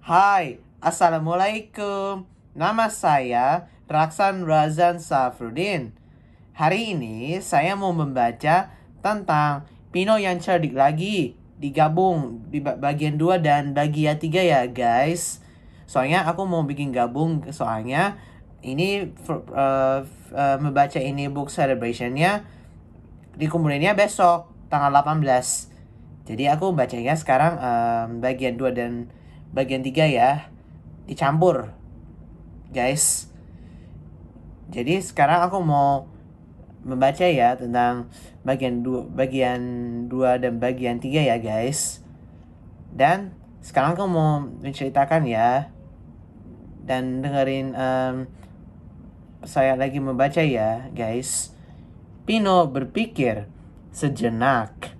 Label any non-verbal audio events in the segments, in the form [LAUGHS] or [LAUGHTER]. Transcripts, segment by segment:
Hai, Assalamualaikum. Nama saya Raksan Razan Safrudin. Hari ini saya mau membaca tentang Pino yang cerdik lagi. Digabung di bagian 2 dan bagian 3 ya guys. Soalnya aku mau bikin gabung soalnya ini uh, uh, membaca ini book celebrationnya dikumpulinnya besok tanggal 18. Jadi aku bacanya sekarang um, bagian 2 dan bagian 3 ya dicampur guys jadi sekarang aku mau membaca ya tentang bagian 2 bagian 2 dan bagian 3 ya guys. Dan sekarang aku mau menceritakan ya dan dengerin um, saya lagi membaca ya guys. Pino berpikir sejenak.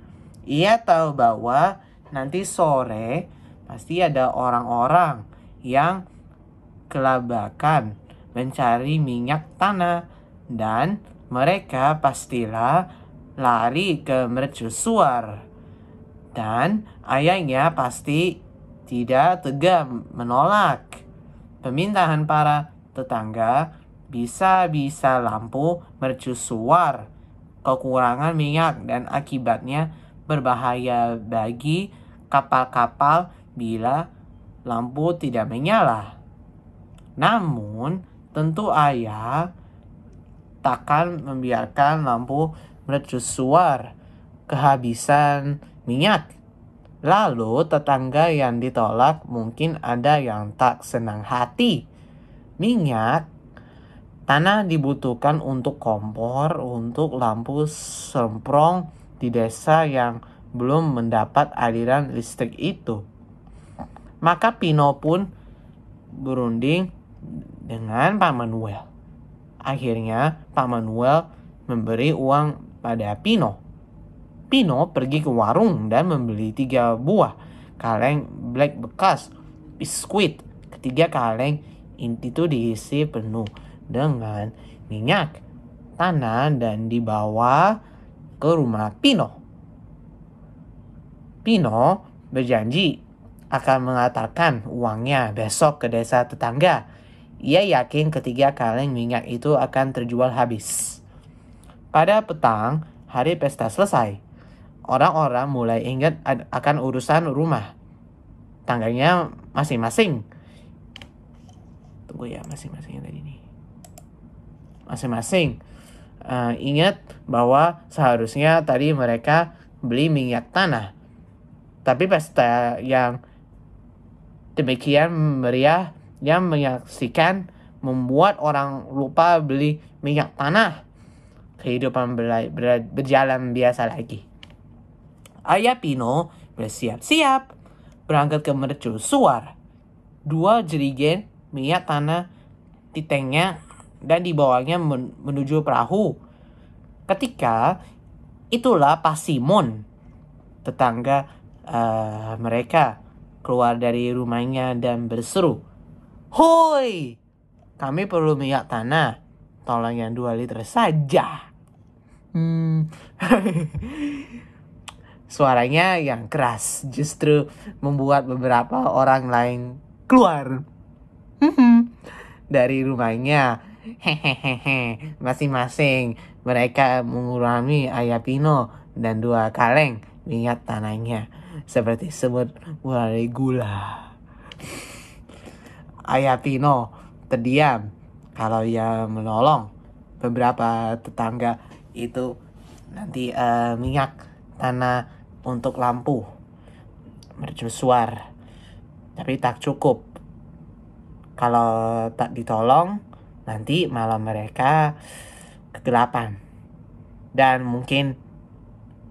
Ia tahu bahwa nanti sore Pasti ada orang-orang yang kelabakan mencari minyak tanah dan mereka pastilah lari ke mercusuar. Dan ayahnya pasti tidak tegak menolak. Pemindahan para tetangga bisa-bisa lampu mercusuar kekurangan minyak dan akibatnya berbahaya bagi kapal-kapal bila lampu tidak menyala. Namun, tentu ayah takkan membiarkan lampu mercusuar kehabisan minyak. Lalu tetangga yang ditolak mungkin ada yang tak senang hati. Minyak tanah dibutuhkan untuk kompor, untuk lampu semprong di desa yang belum mendapat aliran listrik itu. Maka Pino pun berunding dengan Pak Manuel. Akhirnya Pak Manuel memberi uang pada Pino. Pino pergi ke warung dan membeli tiga buah kaleng black bekas, biskuit. Ketiga kaleng inti itu diisi penuh dengan minyak, tanah, dan dibawa ke rumah Pino. Pino berjanji akan mengatakan uangnya besok ke desa tetangga. Ia yakin ketiga kaleng minyak itu akan terjual habis. Pada petang, hari pesta selesai. Orang-orang mulai ingat akan urusan rumah. Tangganya masing-masing. Tunggu ya, masing-masing tadi ini. Masing-masing. Uh, ingat bahwa seharusnya tadi mereka beli minyak tanah. Tapi pesta yang Demikian meriah yang menyaksikan membuat orang lupa beli minyak tanah. Kehidupan berjalan biasa lagi. Ayah Pino bersiap-siap berangkat ke mercusuar. Dua jerigen minyak tanah di tanknya dan dibawanya menuju perahu. Ketika itulah Pak Simon, tetangga uh, mereka keluar dari rumahnya dan berseru, Hoi! Kami perlu minyak tanah. Tolong yang dua liter saja. Hmm. [LAUGHS] Suaranya yang keras justru membuat beberapa orang lain keluar hmm. dari rumahnya. Hehehe, masing-masing mereka mengurami ayah Pino dan dua kaleng minyak tanahnya seperti semut mulai gula. Ayatino terdiam kalau ia menolong beberapa tetangga itu nanti uh, minyak tanah untuk lampu mercusuar tapi tak cukup kalau tak ditolong nanti malam mereka kegelapan dan mungkin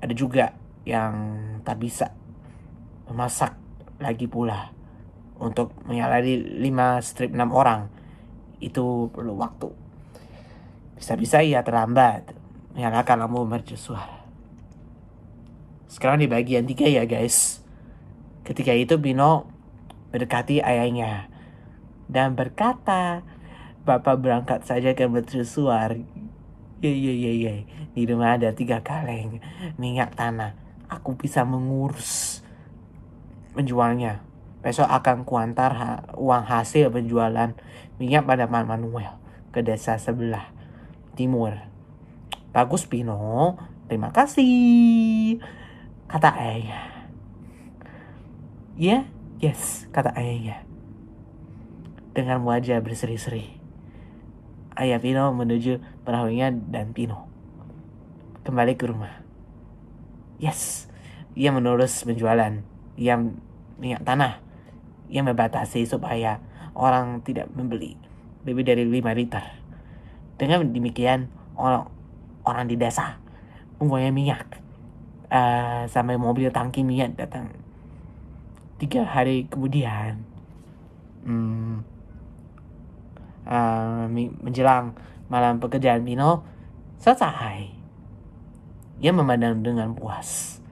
ada juga yang tak bisa memasak lagi pula untuk menyalari 5 strip 6 orang itu perlu waktu bisa-bisa ia terlambat menyalakan lampu mercusuar sekarang di bagian 3 ya guys ketika itu Bino mendekati ayahnya dan berkata Bapak berangkat saja ke mercusuar Ye ye ye ye. Di rumah ada tiga kaleng minyak tanah. Aku bisa mengurus menjualnya. Besok akan kuantar ha uang hasil penjualan minyak pada Man Manuel ke desa sebelah timur. Bagus Pino, terima kasih. Kata ayahnya. Ya, yeah, yes, kata ayahnya. Dengan wajah berseri-seri. Ayah Pino menuju perahunya dan Pino. Kembali ke rumah. Yes, ia menurus penjualan yang minyak tanah yang membatasi supaya orang tidak membeli lebih dari 5 liter. Dengan demikian orang orang di desa mempunyai minyak uh, sampai mobil tangki minyak datang tiga hari kemudian hmm, uh, menjelang malam pekerjaan mino selesai ia memandang dengan puas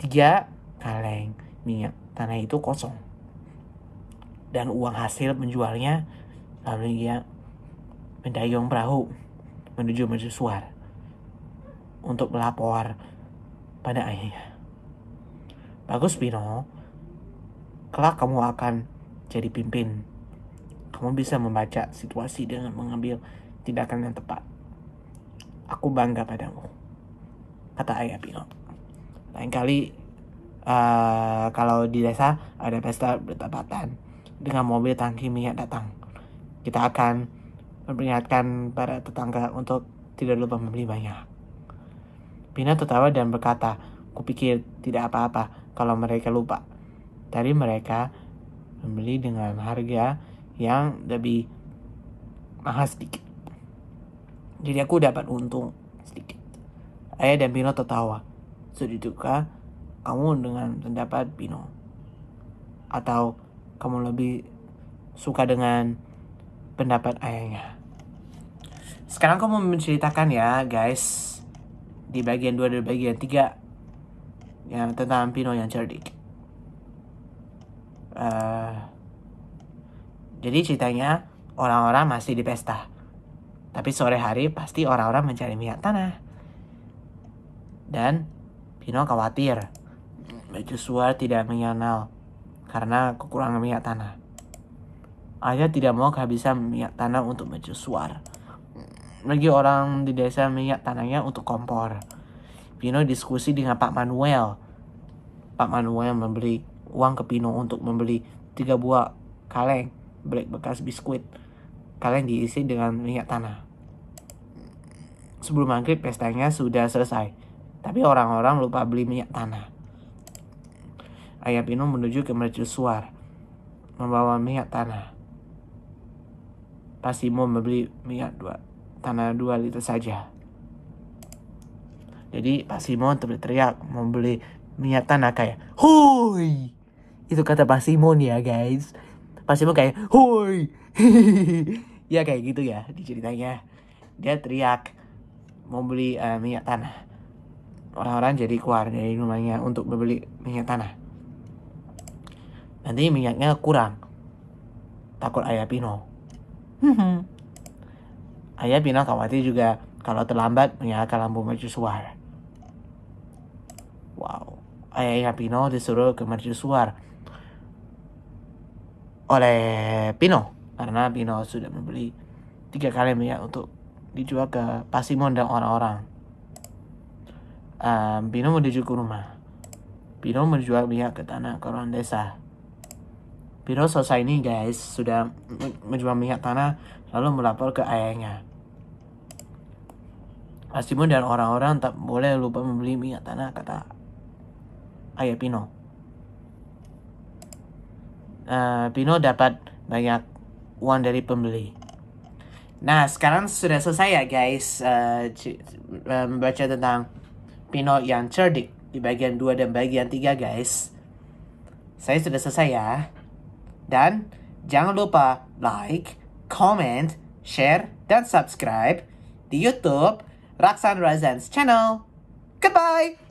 tiga kaleng minyak tanah itu kosong dan uang hasil menjualnya lalu dia mendayung perahu menuju suar untuk melapor pada ayahnya. Bagus Pino, kelak kamu akan jadi pimpin. Kamu bisa membaca situasi dengan mengambil tindakan yang tepat. Aku bangga padamu, kata ayah Pino. Lain kali uh, kalau di desa ada pesta bertepatan dengan mobil tangki minyak datang. Kita akan memperingatkan para tetangga untuk tidak lupa membeli banyak. Pina tertawa dan berkata, kupikir tidak apa-apa kalau mereka lupa. Tadi mereka membeli dengan harga yang lebih mahal sedikit. Jadi aku dapat untung sedikit. Ayah dan Pino tertawa. juga kamu dengan pendapat Pino atau kamu lebih suka dengan pendapat ayahnya. Sekarang kamu mau menceritakan ya guys di bagian 2 dan bagian 3 yang tentang Pino yang cerdik. Uh, jadi ceritanya orang-orang masih di pesta. Tapi sore hari pasti orang-orang mencari minyak tanah. Dan Pino khawatir suar tidak mengenal karena kekurangan minyak tanah. Ayah tidak mau kehabisan minyak tanah untuk suar. Lagi orang di desa minyak tanahnya untuk kompor. Pino diskusi dengan Pak Manuel. Pak Manuel memberi uang ke Pino untuk membeli tiga buah kaleng black bekas biskuit. Kaleng diisi dengan minyak tanah. Sebelum maghrib pestanya sudah selesai. Tapi orang-orang lupa beli minyak tanah Ayabino menuju ke mercusuar, membawa minyak tanah. Pasimo membeli minyak dua, tanah dua liter saja. Jadi Pasimo teriak membeli minyak tanah kayak hui itu kata Pasimon ya guys Pasimon kayak hui [LAUGHS] ya kayak gitu ya diceritanya dia teriak mau beli uh, minyak tanah orang-orang jadi keluar dari rumahnya untuk membeli minyak tanah nanti minyaknya kurang takut ayah Pino mm-hmm. ayah Pino khawatir juga kalau terlambat menyalakan lampu mercusuar wow ayah Pino disuruh ke mercusuar oleh Pino karena Pino sudah membeli tiga kali minyak untuk dijual ke Pasimon dan orang-orang. Um, Pino menuju ke rumah. Pino menjual minyak ke tanah koran desa. Piro selesai ini guys, sudah menjual minyak tanah lalu melapor ke ayahnya. Asimun dan orang-orang tak boleh lupa membeli minyak tanah kata ayah Pino. Uh, Pino dapat banyak uang dari pembeli. Nah sekarang sudah selesai ya guys eh, eh, membaca tentang Pino yang cerdik di bagian 2 dan bagian 3 guys. Saya sudah selesai ya. Dan jangan lupa like, comment, share, dan subscribe di YouTube Raksan Razan's channel. Goodbye!